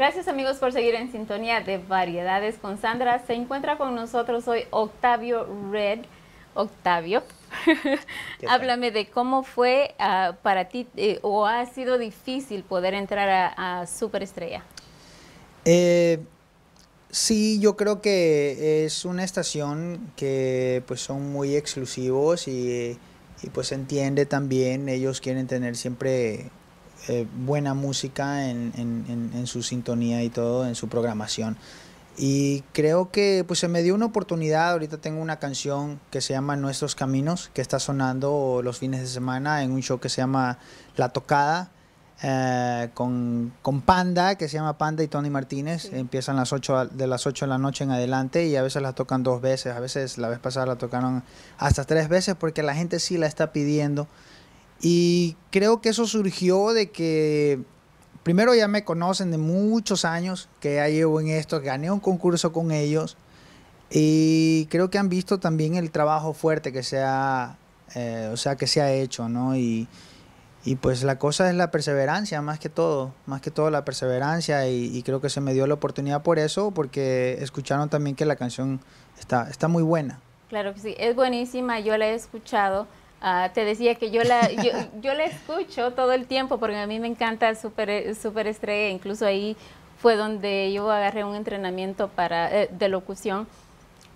Gracias amigos por seguir en sintonía de Variedades con Sandra. Se encuentra con nosotros hoy Octavio Red. Octavio, háblame de cómo fue ah, para ti eh, o ha sido difícil poder entrar a, Superestrella. Eh, sí, yo creo que es una estación que pues son muy exclusivos y, y pues entiende también, ellos quieren tener siempre eh, buena música en, su sintonía y todo, en su programación. Y creo que pues se me dio una oportunidad, ahorita tengo una canción que se llama Nuestros Caminos, que está sonando los fines de semana en un show que se llama La Tocada. Eh, con, con, Panda, que se llama Panda y Tony Martínez. Empiezan las 8, de las 8 de la noche en adelante y a veces la tocan dos veces, a veces la vez pasada la tocaron hasta tres veces porque la gente sí la está pidiendo. Y creo que eso surgió de que primero ya me conocen de muchos años que ya llevo en esto, gané un concurso con ellos y creo que han visto también el trabajo fuerte que se ha, eh, o sea, que se ha hecho, ¿no? Y, pues la cosa es la perseverancia, más que todo, más que todo la perseverancia y, creo que se me dio la oportunidad por eso, porque escucharon también que la canción está, está muy buena. Claro que sí, es buenísima, yo la he escuchado Ah, te decía que yo la, yo, yo, la escucho todo el tiempo porque a mí me encanta super, eh, Estrella, incluso ahí fue donde yo agarré un entrenamiento para, eh, de locución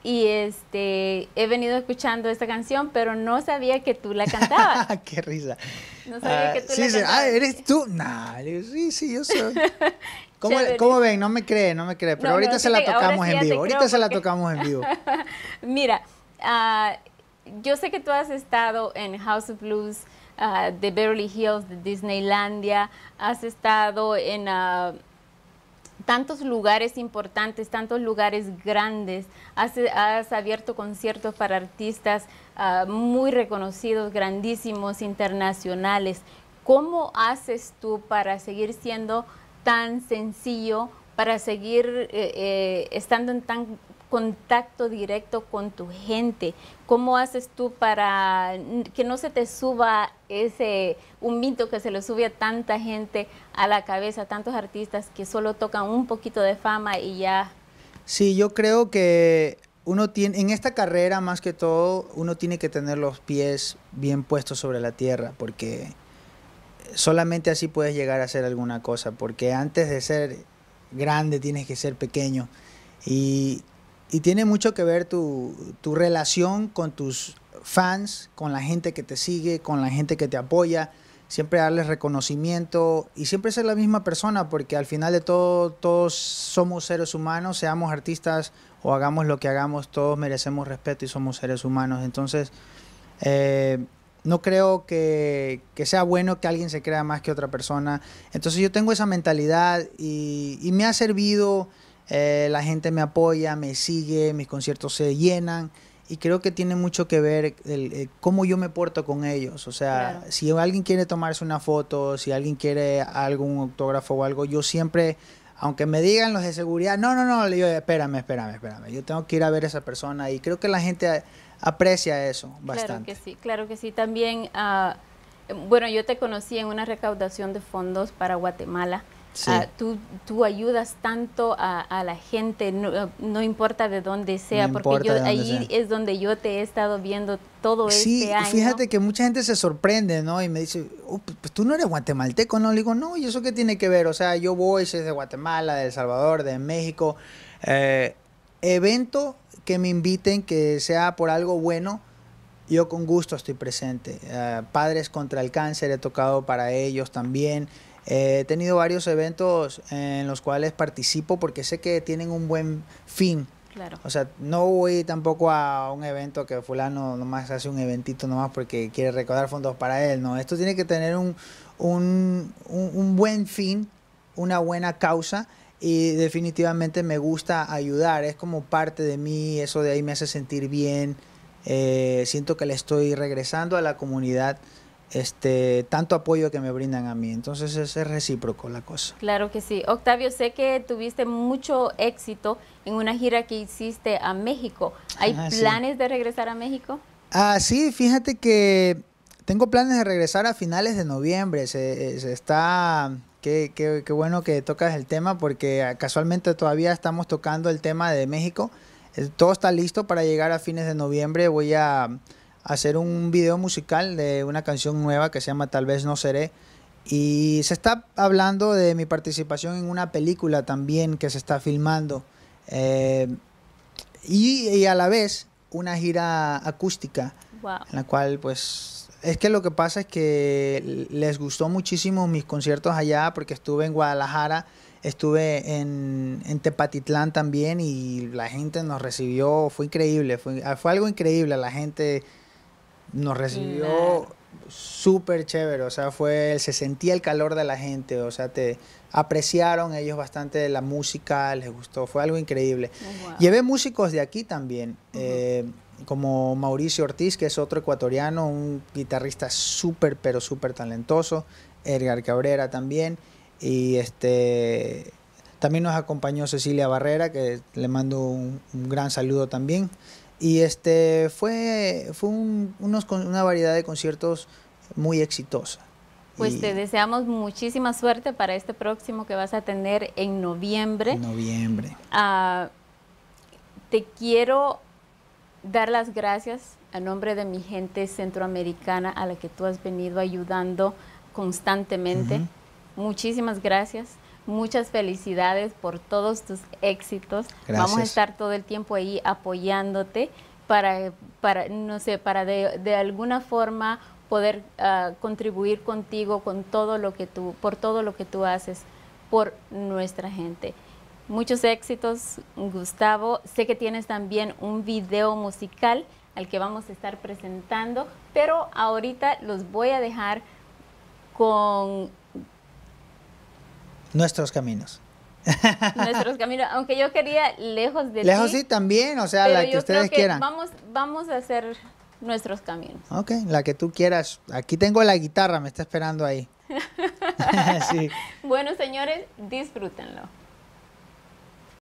y este he venido escuchando esta canción, pero no sabía que tú la cantabas. ¡Qué risa! No sabía que ah, tú la ah, cantabas. Ah, ¿eres tú? Nah, sí, sí, yo soy. ¿Cómo, ven? No me cree, no me cree, pero ahorita, se, la tocamos en vivo. Ahorita se la tocamos en vivo. Mira, yo sé que tú has estado en House of Blues ah, de Beverly Hills, de Disneylandia, has estado en ah, tantos lugares importantes, tantos lugares grandes, has, abierto conciertos para artistas ah, muy reconocidos, grandísimos, internacionales. ¿Cómo haces tú para seguir siendo tan sencillo, para seguir eh, eh, estando en tan contacto directo con tu gente? ¿Cómo haces tú para que no se te suba ese, un mito que se le sube a tanta gente a la cabeza, tantos artistas que solo tocan un poquito de fama y ya? Sí, yo creo que uno tiene, en esta carrera más que todo, uno tiene que tener los pies bien puestos sobre la tierra, porque solamente así puedes llegar a hacer alguna cosa, porque antes de ser grande tienes que ser pequeño. Y y tiene mucho que ver tu, relación con tus fans, con la gente que te sigue, con la gente que te apoya, siempre darles reconocimiento y siempre ser la misma persona, porque al final de todo, todos somos seres humanos, seamos artistas o hagamos lo que hagamos, todos merecemos respeto y somos seres humanos. Entonces, eh, no creo que, sea bueno que alguien se crea más que otra persona. Entonces yo tengo esa mentalidad y, y me ha servido eh, la gente me apoya, me sigue, mis conciertos se llenan y creo que tiene mucho que ver eh, cómo yo me porto con ellos. O sea, si alguien quiere tomarse una foto, si alguien quiere algún autógrafo o algo, yo siempre, aunque me digan los de seguridad, no, no, no, le espérame, espérame, espérame, yo tengo que ir a ver a esa persona y creo que la gente aprecia eso bastante. Claro que sí, claro que sí. También, ah, bueno, yo te conocí en una recaudación de fondos para Guatemala. Ah, tú, tú, ayudas tanto a, la gente, no, importa de dónde sea, porque yo, ahí es donde yo te he estado viendo todo sí, este Sí, fíjate que mucha gente se sorprende, ¿no? Y me dice, oh, pues, pues tú no eres guatemalteco, ¿no? Le digo, no, ¿y eso qué tiene que ver? O sea, yo voy, soy de Guatemala, de El Salvador, de México. Eh, evento que me inviten, que sea por algo bueno, yo con gusto estoy presente. Ah, padres contra el cáncer he tocado para ellos también he tenido varios eventos en los cuales participo porque sé que tienen un buen fin. O sea, no voy tampoco a un evento que fulano nomás hace un eventito nomás porque quiere recaudar fondos para él. No, esto tiene que tener un, buen fin, una buena causa y definitivamente me gusta ayudar. Es como parte de mí, eso de ahí me hace sentir bien. Eh, siento que le estoy regresando a la comunidad este, tanto apoyo que me brindan a mí. Entonces es, recíproco la cosa. Claro que sí. Octavio, sé que tuviste mucho éxito en una gira que hiciste a México. ¿Hay ah, planes de regresar a México? Ah, sí, fíjate que tengo planes de regresar a finales de noviembre. Se, está. Qué, qué, bueno que tocas el tema porque casualmente todavía estamos tocando el tema de México. Todo está listo para llegar a fines de noviembre. Voy a hacer un video musical de una canción nueva que se llama Tal vez no seré. Y se está hablando de mi participación en una película también que se está filmando. Eh, y, a la vez una gira acústica. En la cual pues... Es que lo que pasa es que les gustó muchísimo mis conciertos allá porque estuve en Guadalajara, estuve en, en Tepatitlán también y la gente nos recibió, fue increíble, fue, fue algo increíble, la gente nos recibió súper chévere, o sea, fue, se sentía el calor de la gente, o sea, te apreciaron ellos bastante la música, les gustó, fue algo increíble. Oh, Llevé músicos de aquí también, eh, como Mauricio Ortiz, que es otro ecuatoriano, un guitarrista súper, pero súper talentoso, Edgar Cabrera también, y este... También nos acompañó Cecilia Barrera, que le mando un gran saludo también. Y este fue, fue unos, una variedad de conciertos muy exitosa. Pues te deseamos muchísima suerte para este próximo que vas a tener en noviembre. Noviembre. Ah, te quiero dar las gracias a nombre de mi gente centroamericana a la que tú has venido ayudando constantemente. Muchísimas gracias. Muchas felicidades por todos tus éxitos. Vamos a estar todo el tiempo ahí apoyándote para, para no sé, para de, alguna forma poder ah, contribuir contigo con todo lo que tú, por todo lo que tú haces por nuestra gente. Muchos éxitos, Gustavo. Sé que tienes también un video musical al que vamos a estar presentando, pero ahorita los voy a dejar con Nuestros caminos. Nuestros caminos, aunque yo quería lejos de Lejos sí también, o sea, la que ustedes que quieran. Vamos, vamos a hacer nuestros caminos. Ok, la que tú quieras. Aquí tengo la guitarra, me está esperando ahí. sí. Bueno, señores, disfrútenlo.